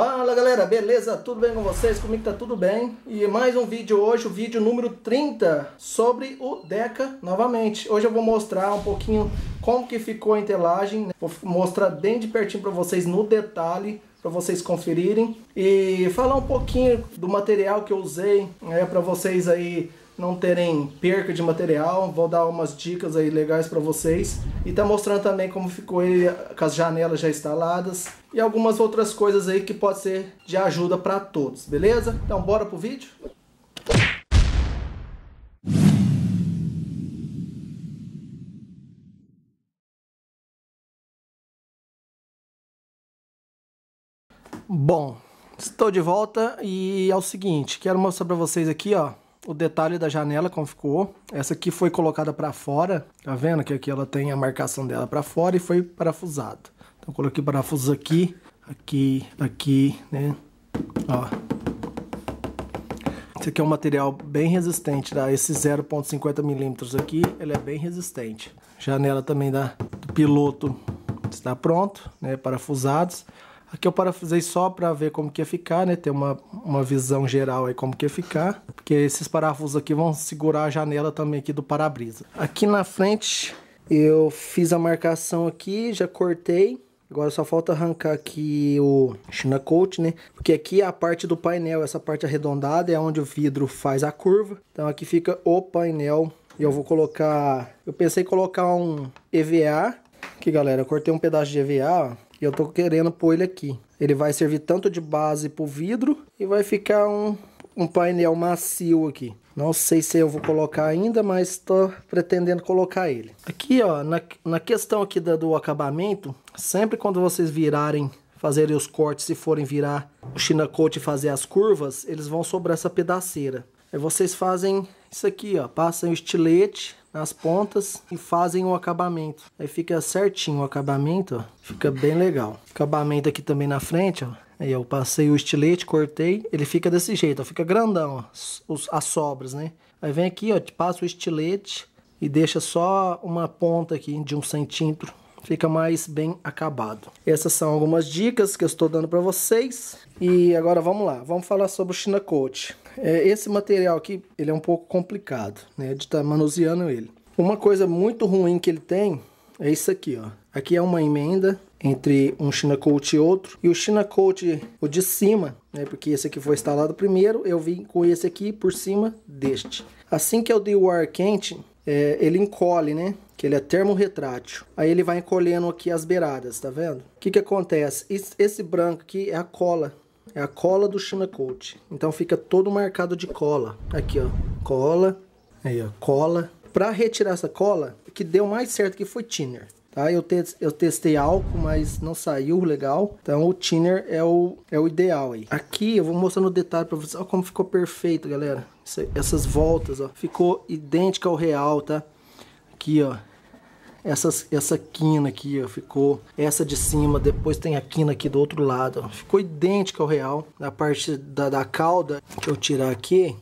Fala galera, beleza? Tudo bem com vocês? Comigo tá tudo bem. E mais um vídeo hoje, o vídeo número 30 sobre o Deca novamente. Hoje eu vou mostrar um pouquinho como que ficou a entelagem, né? vou mostrar bem de pertinho para vocês no detalhe para vocês conferirem e falar um pouquinho do material que eu usei, né, para vocês aí não terem perca de material. Vou dar umas dicas aí legais para vocês. E tá mostrando também como ficou ele com as janelas já instaladas e algumas outras coisas aí que pode ser de ajuda para todos, beleza? Então bora pro vídeo. Bom, estou de volta e é o seguinte, quero mostrar para vocês aqui, ó, o detalhe da janela como ficou. Essa aqui foi colocada para fora, tá vendo que aqui ela tem a marcação dela para fora e foi parafusada. Então coloquei parafusos aqui, aqui, aqui, né? Ó. Esse aqui é um material bem resistente, tá? Esse 0.50 milímetros aqui, ele é bem resistente. Janela também da do piloto está pronto, né? Parafusados. Aqui eu parafusei só para ver como que ia ficar, né? Ter uma, uma visão geral aí como que ia ficar porque esses parafusos aqui vão segurar a janela também aqui do para-brisa. Aqui na frente eu fiz a marcação aqui, já cortei. Agora só falta arrancar aqui o China Coat, né? Porque aqui é a parte do painel, essa parte arredondada é onde o vidro faz a curva. Então aqui fica o painel e eu vou colocar... Eu pensei em colocar um EVA. Aqui, galera, eu cortei um pedaço de EVA, ó. E eu tô querendo pôr ele aqui. Ele vai servir tanto de base pro vidro e vai ficar um um painel macio aqui. Não sei se eu vou colocar ainda, mas estou pretendendo colocar ele. Aqui, ó, na, na questão aqui da, do acabamento, sempre quando vocês virarem, fazerem os cortes e forem virar o China Coat e fazer as curvas, eles vão sobrar essa pedaceira. Aí é, vocês fazem isso aqui, ó, passam o estilete nas pontas e fazem o acabamento. Aí fica certinho o acabamento, ó, fica bem legal. Acabamento aqui também na frente, ó, Aí eu passei o estilete, cortei, ele fica desse jeito, ó, fica grandão, ó, os, as sobras, né? Aí vem aqui, ó, passa o estilete e deixa só uma ponta aqui de um centímetro, fica mais bem acabado. Essas são algumas dicas que eu estou dando para vocês. E agora vamos lá, vamos falar sobre o China Coat. É, esse material aqui, ele é um pouco complicado, né, de estar tá manuseando ele. Uma coisa muito ruim que ele tem é isso aqui, ó. Aqui é uma emenda entre um China Coat e outro. E o China Coat, o de cima, né, porque esse aqui foi instalado primeiro, eu vim com esse aqui por cima deste. Assim que eu é dei o ar quente, é, ele encolhe, né? Que ele é termorretrátil. Aí ele vai encolhendo aqui as beiradas, tá vendo? O que que acontece? Esse, branco aqui é a cola. É a cola do China Coat. Então fica todo marcado de cola. Aqui, ó. Cola. Aí, ó. Cola. Pra retirar essa cola, o que deu mais certo que foi thinner. Tá? Eu, te eu testei álcool, mas não saiu legal. Então o thinner é o, é o ideal aí. Aqui eu vou mostrar no detalhe para vocês. Olha como ficou perfeito, galera. Essa, essas voltas, ó. Ficou idêntica ao real, tá? Aqui, ó. Essas, essa quina aqui, ó, ficou essa de cima, depois tem a quina aqui do outro lado, ó. ficou idêntica ao real, na parte da, da cauda, deixa eu tirar aqui,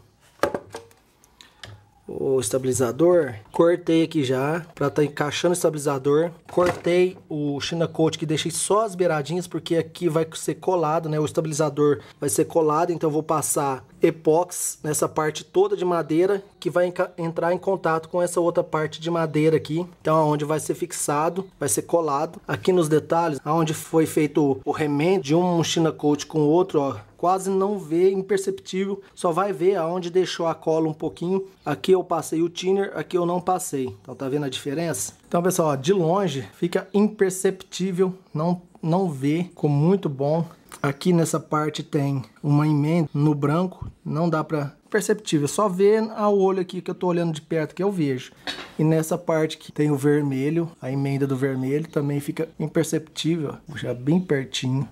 o estabilizador, Cortei aqui já, para estar tá encaixando o estabilizador. Cortei o China Coat, que deixei só as beiradinhas, porque aqui vai ser colado, né? O estabilizador vai ser colado, então eu vou passar epox nessa parte toda de madeira, que vai entrar em contato com essa outra parte de madeira aqui. Então, aonde vai ser fixado, vai ser colado. Aqui nos detalhes, aonde foi feito o remendo de um China Coat com outro, ó, quase não vê, imperceptível. Só vai ver aonde deixou a cola um pouquinho. Aqui eu passei o thinner, aqui eu não passei. Então tá vendo a diferença? Então pessoal, de longe fica imperceptível, não, não vê, com muito bom. Aqui nessa parte tem uma emenda no branco, não dá para perceptível, só vê ao olho aqui que eu tô olhando de perto que eu vejo. E nessa parte que tem o vermelho, a emenda do vermelho também fica imperceptível, já bem pertinho.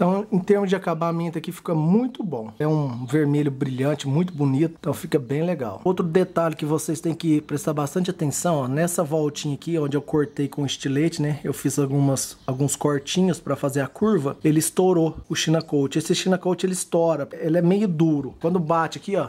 Então, em termos de acabamento aqui, fica muito bom. É um vermelho brilhante, muito bonito, então fica bem legal. Outro detalhe que vocês têm que prestar bastante atenção, ó, nessa voltinha aqui, onde eu cortei com estilete, né? Eu fiz algumas, alguns cortinhos para fazer a curva, ele estourou o China Coat. Esse China Coat, ele estoura, ele é meio duro. Quando bate aqui, ó,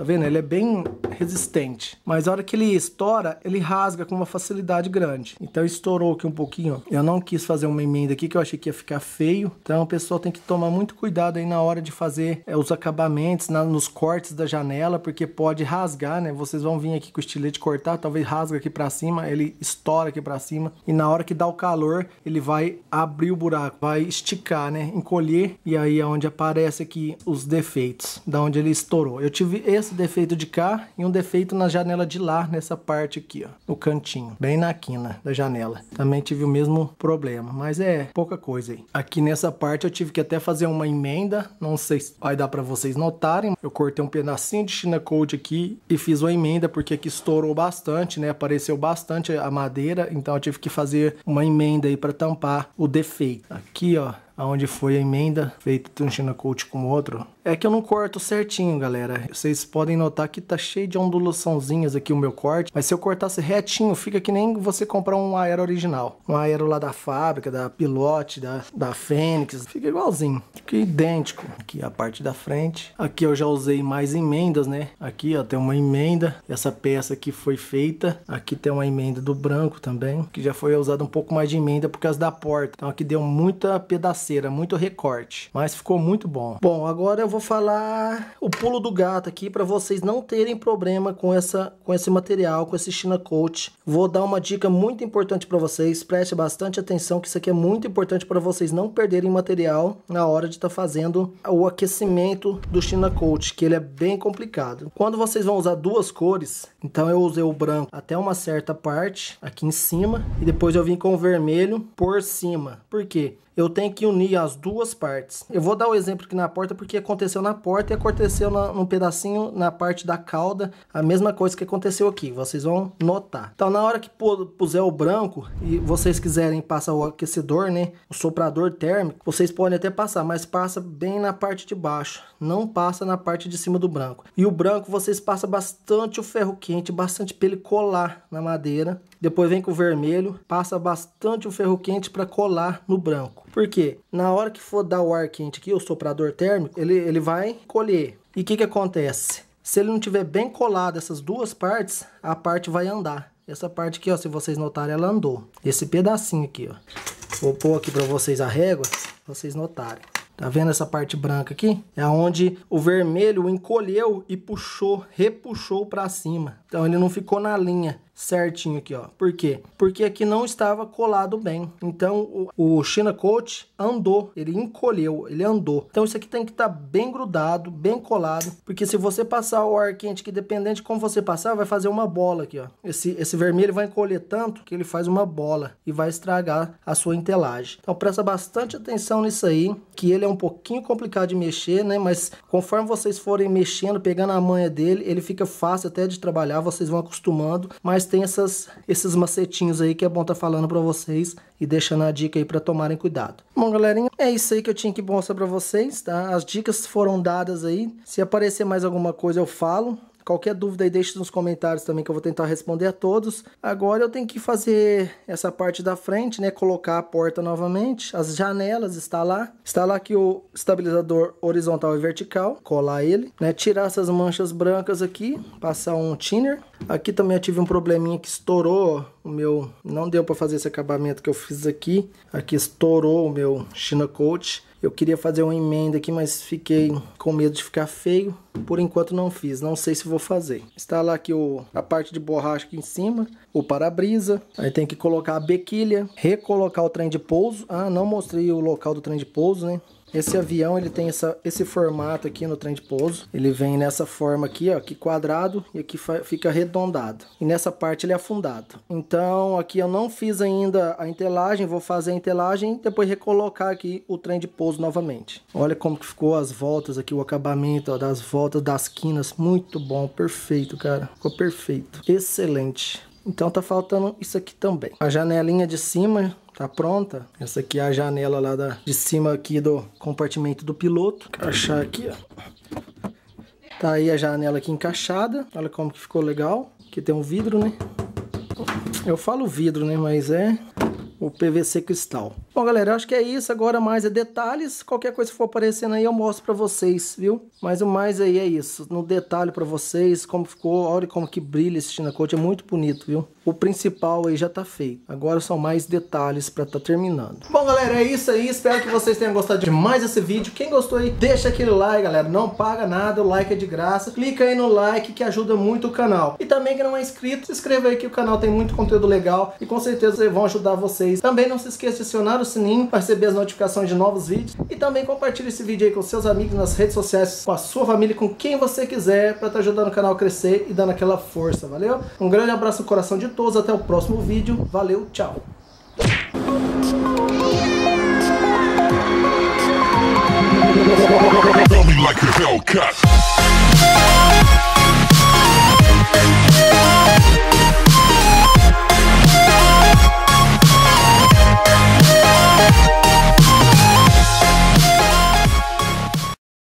Tá vendo? Ele é bem resistente. Mas a hora que ele estoura, ele rasga com uma facilidade grande. Então estourou aqui um pouquinho, ó. Eu não quis fazer uma emenda aqui que eu achei que ia ficar feio. Então o pessoal tem que tomar muito cuidado aí na hora de fazer é, os acabamentos, na, nos cortes da janela, porque pode rasgar, né? Vocês vão vir aqui com o estilete cortar, talvez rasga aqui para cima, ele estoura aqui para cima. E na hora que dá o calor, ele vai abrir o buraco, vai esticar, né? Encolher. E aí é onde aparece aqui os defeitos, da onde ele estourou. Eu tive esse esse defeito de cá e um defeito na janela de lá, nessa parte aqui, ó, no cantinho, bem na quina da janela. Também tive o mesmo problema, mas é pouca coisa aí. Aqui nessa parte eu tive que até fazer uma emenda, não sei se vai dar para vocês notarem. Eu cortei um pedacinho de China Cold aqui e fiz uma emenda porque aqui estourou bastante, né? Apareceu bastante a madeira, então eu tive que fazer uma emenda aí para tampar o defeito. Aqui, ó, aonde foi a emenda feita tanto um China com outro, é que eu não corto certinho, galera. Vocês podem notar que tá cheio de ondulaçãozinhas aqui o meu corte, mas se eu cortasse retinho, fica que nem você comprar um aero original. Um aero lá da fábrica, da Pilote, da, da Fênix, fica igualzinho. Fica idêntico. Aqui a parte da frente. Aqui eu já usei mais emendas, né? Aqui, ó, tem uma emenda. Essa peça aqui foi feita. Aqui tem uma emenda do branco também, que já foi usada um pouco mais de emenda por causa da porta. Então aqui deu muita pedacinha muito recorte, mas ficou muito bom. Bom, agora eu vou falar o pulo do gato aqui para vocês não terem problema com essa com esse material, com esse China Coat. Vou dar uma dica muito importante para vocês, preste bastante atenção que isso aqui é muito importante para vocês não perderem material na hora de estar tá fazendo o aquecimento do China Coat, que ele é bem complicado. Quando vocês vão usar duas cores, então eu usei o branco até uma certa parte aqui em cima e depois eu vim com o vermelho por cima. Por quê? Eu tenho que unir unir as duas partes. Eu vou dar o um exemplo aqui na porta porque aconteceu na porta e aconteceu na, num pedacinho na parte da cauda, a mesma coisa que aconteceu aqui, vocês vão notar. Então na hora que puser o branco e vocês quiserem passar o aquecedor, né, o soprador térmico, vocês podem até passar, mas passa bem na parte de baixo, não passa na parte de cima do branco. E o branco vocês passam bastante o ferro quente, bastante para ele colar na madeira. Depois vem com o vermelho, passa bastante o ferro quente para colar no branco. Porque na hora que for dar o ar quente aqui, o soprador térmico, ele, ele vai colher. E o que, que acontece? Se ele não tiver bem colado essas duas partes, a parte vai andar. Essa parte aqui, ó, se vocês notarem, ela andou. Esse pedacinho aqui, ó. Vou pôr aqui para vocês a régua, vocês notarem. Tá vendo essa parte branca aqui? É onde o vermelho encolheu e puxou, repuxou para cima. Então ele não ficou na linha certinho aqui, ó. Por quê? Porque aqui não estava colado bem. Então, o, o China Coat andou, ele encolheu, ele andou. Então, isso aqui tem que estar tá bem grudado, bem colado, porque se você passar o ar quente aqui, dependente de como você passar, vai fazer uma bola aqui, ó. Esse, esse vermelho vai encolher tanto que ele faz uma bola e vai estragar a sua entelagem. Então, presta bastante atenção nisso aí, que ele é um pouquinho complicado de mexer, né? Mas conforme vocês forem mexendo, pegando a manha dele, ele fica fácil até de trabalhar, vocês vão acostumando, mas tem essas, esses macetinhos aí que é bom tá falando pra vocês e deixando a dica aí pra tomarem cuidado. Bom, galerinha, é isso aí que eu tinha que mostrar pra vocês, tá? As dicas foram dadas aí. Se aparecer mais alguma coisa, eu falo. Qualquer dúvida aí, deixe nos comentários também que eu vou tentar responder a todos. Agora eu tenho que fazer essa parte da frente, né? Colocar a porta novamente. As janelas está lá. Está lá aqui o estabilizador horizontal e vertical. Colar ele, né? Tirar essas manchas brancas aqui. Passar um thinner. Aqui também eu tive um probleminha que estourou o meu... Não deu para fazer esse acabamento que eu fiz aqui. Aqui estourou o meu China Coat. Eu queria fazer uma emenda aqui, mas fiquei com medo de ficar feio. Por enquanto não fiz, não sei se vou fazer. Instalar aqui o, a parte de borracha aqui em cima, o para-brisa. Aí tem que colocar a bequilha, recolocar o trem de pouso. Ah, não mostrei o local do trem de pouso, né? Esse avião ele tem essa, esse formato aqui no trem de pouso. Ele vem nessa forma aqui, ó, aqui quadrado e aqui fica arredondado. E nessa parte ele é afundado. Então aqui eu não fiz ainda a entelagem, vou fazer a entelagem e depois recolocar aqui o trem de pouso novamente. Olha como que ficou as voltas aqui, o acabamento ó, das voltas, das quinas, muito bom, perfeito, cara. Ficou perfeito, excelente. Então tá faltando isso aqui também. A janelinha de cima tá pronta. Essa aqui é a janela lá da, de cima aqui do compartimento do piloto. Encaixar aqui, ó. Tá aí a janela aqui encaixada. Olha como que ficou legal. Aqui tem um vidro, né? Eu falo vidro, né? Mas é o PVC cristal. Bom, galera, acho que é isso. Agora mais é detalhes. Qualquer coisa que for aparecendo aí eu mostro pra vocês, viu? Mas o mais aí é isso. No detalhe pra vocês, como ficou. Olha como que brilha esse China Coat. É muito bonito, viu? O principal aí já tá feito. Agora são mais detalhes pra tá terminando. Bom, galera, é isso aí. Espero que vocês tenham gostado demais desse vídeo. Quem gostou aí, deixa aquele like, galera. Não paga nada, o like é de graça. Clica aí no like que ajuda muito o canal. E também que não é inscrito, se inscreva aí que o canal tem muito conteúdo legal. E com certeza vão ajudar vocês. Também não se esqueça de acionar o sininho para receber as notificações de novos vídeos e também compartilhe esse vídeo aí com seus amigos nas redes sociais, com a sua família, com quem você quiser para estar tá ajudando o canal a crescer e dando aquela força, valeu? Um grande abraço no coração de todos, até o próximo vídeo, valeu, tchau! like a Hellcat.